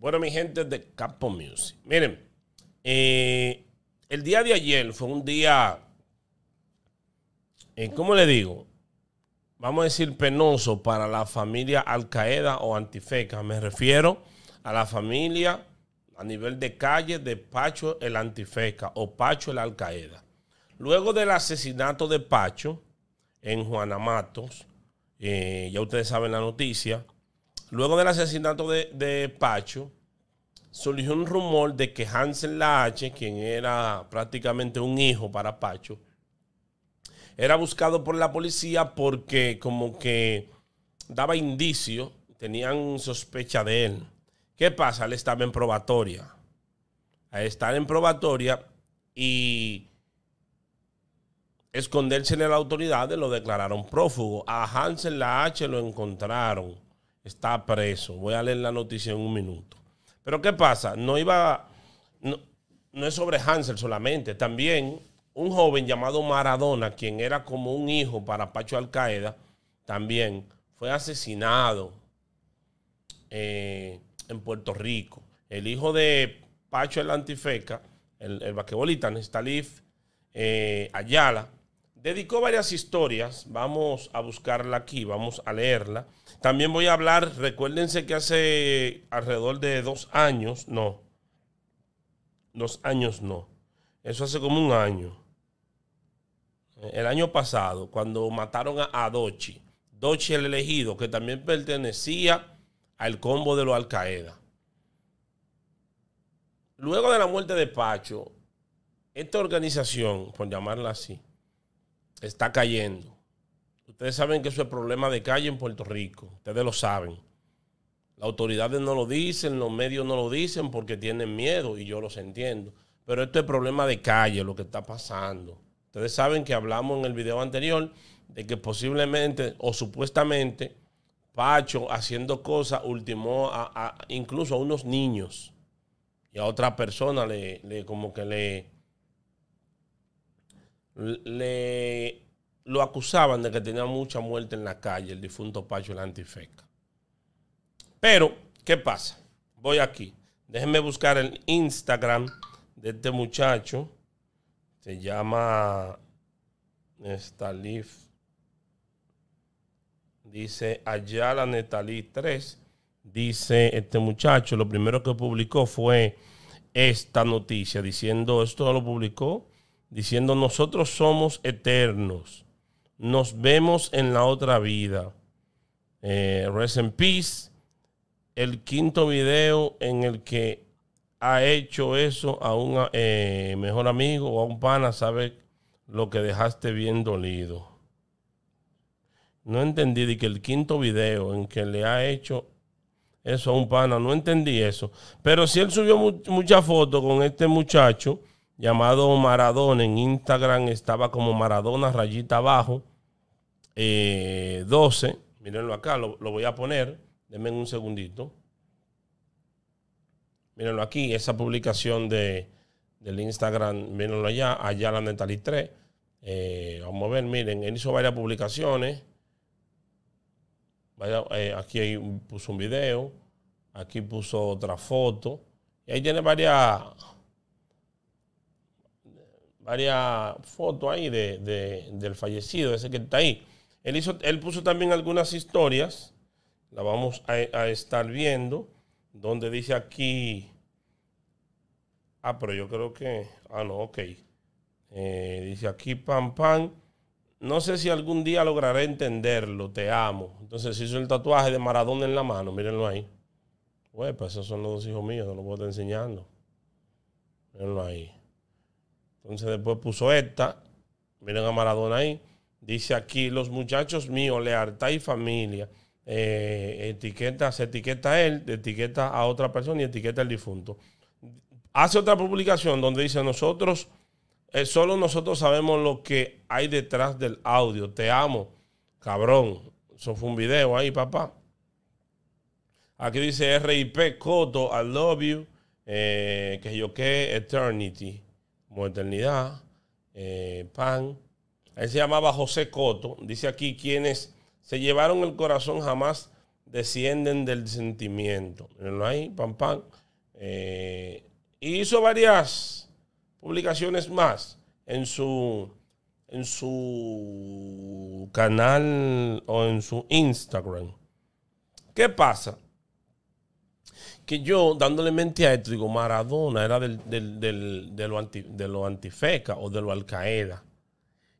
Bueno, mi gente de Capo Music. Miren, eh, el día de ayer fue un día, eh, ¿cómo le digo? Vamos a decir penoso para la familia Al Qaeda o Antifeca. Me refiero a la familia a nivel de calle de Pacho el Antifeca o Pacho el Al Qaeda. Luego del asesinato de Pacho en Juanamatos, eh, ya ustedes saben la noticia, Luego del asesinato de, Pacho, surgió un rumor de que Hansen H quien era prácticamente un hijo para Pacho, era buscado por la policía porque como que daba indicio, tenían sospecha de él. ¿Qué pasa? Él estaba en probatoria. Al estar en probatoria y esconderse en la autoridad, lo declararon prófugo. A Hansen la H lo encontraron está preso. Voy a leer la noticia en un minuto. Pero ¿qué pasa? No iba, no, es sobre Hansel solamente, también un joven llamado Maradona, quien era como un hijo para Pacho qaeda también fue asesinado eh, en Puerto Rico. El hijo de Pacho el Antifeca, el, el basquetbolista Nestalif eh, Ayala, dedicó varias historias. Vamos a buscarla aquí, vamos a leerla. También voy a hablar, recuérdense que hace alrededor de dos años, no, dos años no, eso hace como un año. El año pasado, cuando mataron a Dochi, Dochi el elegido, que también pertenecía al combo de los Al Qaeda. Luego de la muerte de Pacho, esta organización, por llamarla así, está cayendo. Ustedes saben que eso es problema de calle en Puerto Rico. Ustedes lo saben. Las autoridades no lo dicen, los medios no lo dicen porque tienen miedo y yo los entiendo. Pero esto es problema de calle, lo que está pasando. Ustedes saben que hablamos en el video anterior de que posiblemente o supuestamente Pacho haciendo cosas ultimó incluso a unos niños y a otra persona como que le, le, lo acusaban de que tenía mucha muerte en la calle, el difunto Pacho el Antifeca. Pero, ¿qué pasa? Voy aquí. Déjenme buscar el Instagram de este muchacho. Se llama Nestalif. Dice Ayala Nestalif 3. Dice este muchacho, lo primero que publicó fue esta noticia, diciendo, esto lo publicó diciendo nosotros somos eternos, nos vemos en la otra vida. Eh, Rest in Peace, el quinto video en el que ha hecho eso a un eh, mejor amigo o a un pana, sabe lo que dejaste bien dolido. No entendí de que el quinto video en que le ha hecho eso a un pana, no entendí eso. Pero si él subió mucha muchas fotos con este muchacho llamado Maradona. En Instagram estaba como Maradona rayita abajo 12. Eh, mírenlo acá, lo, voy a poner. Denme un segundito. Mírenlo aquí, esa publicación del Instagram. Mírenlo allá, allá la Netali 3. Eh, vamos a ver, miren, él hizo varias publicaciones. Eh, aquí puso un video, aquí puso otra foto. Y ahí tiene varias varias fotos ahí de, del fallecido, ese que está ahí. Él, hizo, él puso también algunas historias, la vamos a, estar viendo, donde dice aquí, ah, pero yo creo que, ah, no, ok. Eh, dice aquí, pam, pam, no sé si algún día lograré entenderlo, te amo. Entonces hizo el tatuaje de Maradona en la mano, mírenlo ahí. pues esos son los dos hijos míos, no los puedo estar enseñando. Mírenlo ahí. Entonces después puso esta, miren a Maradona ahí, dice aquí, los muchachos míos, lealtad y familia, eh, etiqueta, se etiqueta él, etiqueta a otra persona y etiqueta al difunto. Hace otra publicación donde dice, nosotros, eh, solo nosotros sabemos lo que hay detrás del audio, te amo, cabrón. Eso fue un video ahí, papá. Aquí dice RIP Coto, I love you, eh, que yo que Eternity. Modernidad, eh, PAN. Él se llamaba José Coto. Dice aquí, quienes se llevaron el corazón jamás descienden del sentimiento. mirenlo ahí, pan, pan. Eh, hizo varias publicaciones más en su, en su canal o en su Instagram. ¿Qué pasa? que yo, dándole mente a esto, digo, Maradona era de, lo de antifeca o de lo alcaeda.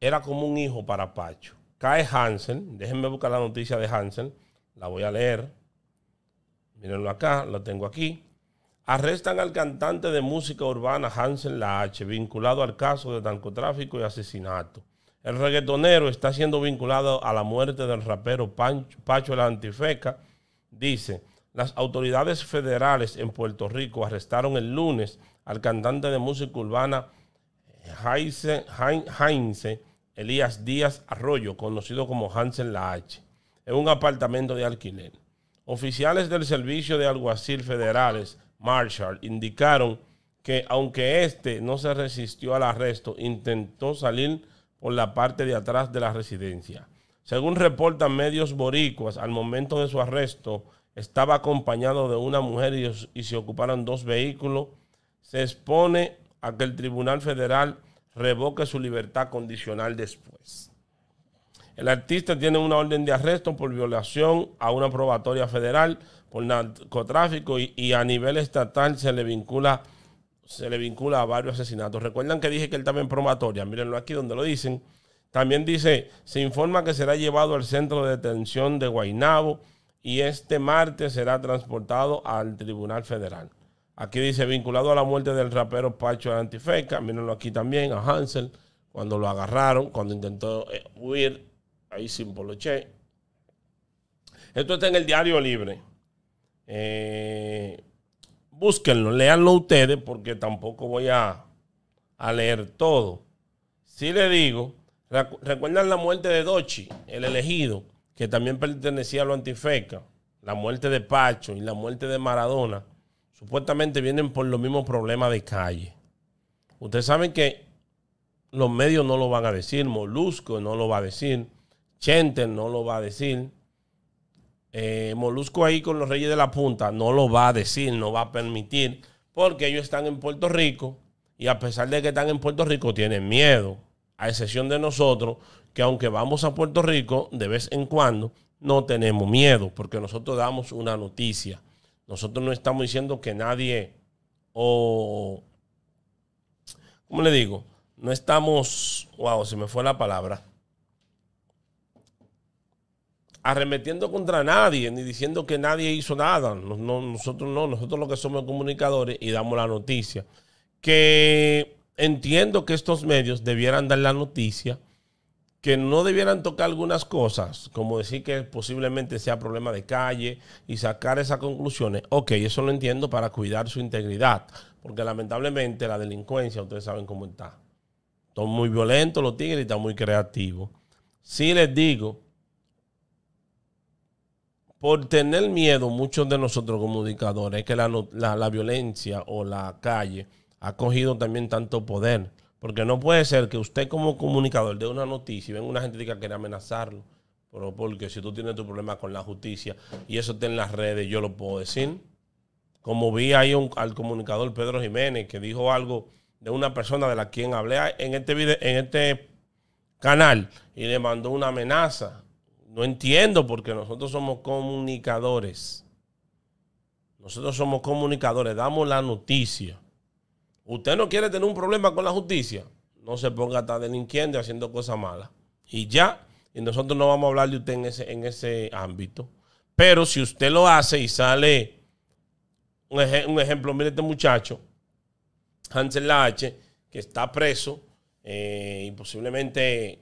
Era como un hijo para Pacho. Cae Hansen, déjenme buscar la noticia de Hansen, la voy a leer. Mírenlo acá, la tengo aquí. Arrestan al cantante de música urbana Hansen La H, vinculado al caso de narcotráfico y asesinato. El reggaetonero está siendo vinculado a la muerte del rapero Pacho la Antifeca. Dice, las autoridades federales en Puerto Rico arrestaron el lunes al cantante de música urbana Heinze, eh, Elías Díaz Arroyo, conocido como Hansen La H, en un apartamento de alquiler. Oficiales del Servicio de Alguacil Federales, Marshall, indicaron que aunque este no se resistió al arresto, intentó salir por la parte de atrás de la residencia. Según reportan medios boricuas, al momento de su arresto, estaba acompañado de una mujer y, se ocuparon dos vehículos. Se expone a que el Tribunal Federal revoque su libertad condicional después. El artista tiene una orden de arresto por violación a una probatoria federal por narcotráfico y, a nivel estatal se le vincula se le vincula a varios asesinatos. Recuerdan que dije que él estaba en probatoria, mírenlo aquí donde lo dicen. También dice, se informa que será llevado al centro de detención de Guainabo y este martes será transportado al Tribunal Federal. Aquí dice, vinculado a la muerte del rapero Pacho Antifeca, mírenlo aquí también, a Hansel, cuando lo agarraron, cuando intentó eh, huir, ahí sin poloche. Esto está en el Diario Libre. Eh, búsquenlo, léanlo ustedes, porque tampoco voy a, leer todo. Si sí le digo, recuerdan la muerte de Dochi, el elegido, que también pertenecía a lo antifeca, la muerte de Pacho y la muerte de Maradona, supuestamente vienen por los mismos problemas de calle. Ustedes saben que los medios no lo van a decir, Molusco no lo va a decir, Chente no lo va a decir. Eh, Molusco ahí con los Reyes de la Punta no lo va a decir, no va a permitir, porque ellos están en Puerto Rico y a pesar de que están en Puerto Rico tienen miedo, a excepción de nosotros, que aunque vamos a Puerto Rico de vez en cuando, no tenemos miedo, porque nosotros damos una noticia. Nosotros no estamos diciendo que nadie, o, ¿cómo le digo? No estamos, wow, se me fue la palabra, arremetiendo contra nadie, ni diciendo que nadie hizo nada. nosotros no, nosotros lo que somos comunicadores y damos la noticia. Que entiendo que estos medios debieran dar la noticia que no debieran tocar algunas cosas, como decir que posiblemente sea problema de calle y sacar esas conclusiones, ok, eso lo entiendo para cuidar su integridad, porque lamentablemente la delincuencia, ustedes saben cómo está. Son muy violentos los tigres y están muy creativos. Sí les digo, por tener miedo, muchos de nosotros comunicadores, que la violencia o la calle ha cogido también tanto poder porque no puede ser que usted como comunicador dé una noticia y venga una gente que quiere amenazarlo. Pero porque si tú tienes tu problema con la justicia y eso está en las redes, yo lo puedo decir. Como vi ahí al comunicador Pedro Jiménez que dijo algo de una persona de la quien hablé en este en este canal y le mandó una amenaza. No entiendo porque nosotros somos comunicadores. Nosotros somos comunicadores, damos la noticia. Usted no quiere tener un problema con la justicia. No se ponga hasta delinquiendo haciendo cosas malas. Y ya, y nosotros no vamos a hablar de usted en ese, en ese ámbito. Pero si usted lo hace y sale, un, un ejemplo, mire este muchacho, Hansel Lache, que está preso eh, y posiblemente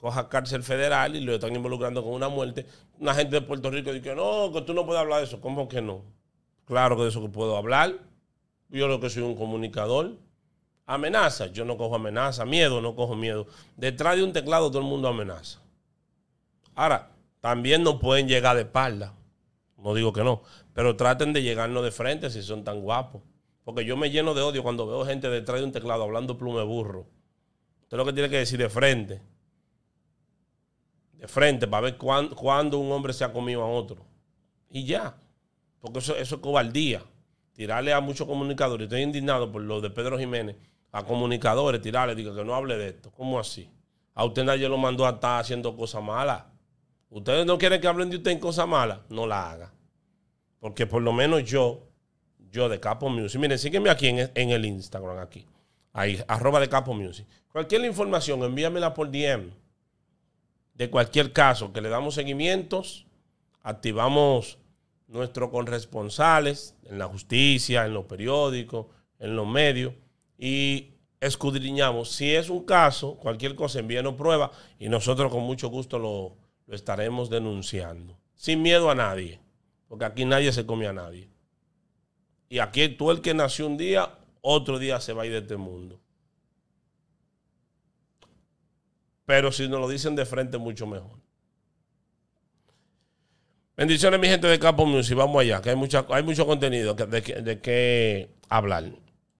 coja cárcel federal y lo están involucrando con una muerte. Una gente de Puerto Rico dice, no, que tú no puedes hablar de eso. ¿Cómo que no? Claro que de eso que puedo hablar yo lo que soy un comunicador. Amenaza, yo no cojo amenaza, miedo, no cojo miedo. Detrás de un teclado todo el mundo amenaza. Ahora, también no pueden llegar de espalda. No digo que no, pero traten de llegarnos de frente si son tan guapos. Porque yo me lleno de odio cuando veo gente detrás de un teclado hablando plume burro. Usted lo que tiene que decir de frente. De frente, para ver cuándo, un hombre se ha comido a otro. Y ya. Porque eso es cobardía tirarle a muchos comunicadores. Estoy indignado por lo de Pedro Jiménez. A comunicadores, tirarle, digo que no hable de esto. ¿Cómo así? A usted nadie lo mandó a estar haciendo cosas malas. Ustedes no quieren que hablen de usted en cosas malas, no la haga. Porque por lo menos yo, yo de Capo Music, miren, sígueme aquí en, el Instagram, aquí. Ahí, arroba de Capo Music. Cualquier información, envíamela por DM. De cualquier caso, que le damos seguimientos, activamos nuestros corresponsales en la justicia, en los periódicos, en los medios y escudriñamos. Si es un caso, cualquier cosa envíenos prueba y nosotros con mucho gusto lo, lo estaremos denunciando. Sin miedo a nadie, porque aquí nadie se come a nadie. Y aquí tú el que nació un día, otro día se va a ir de este mundo. Pero si nos lo dicen de frente, mucho mejor. Bendiciones, mi gente de Capo Music. Vamos allá, que hay, mucha, hay mucho contenido de, de, de qué hablar.